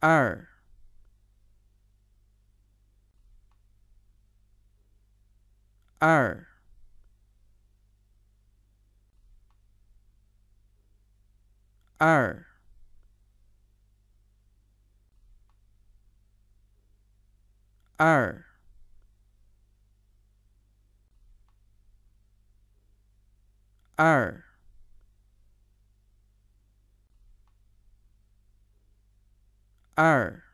二二二二二。二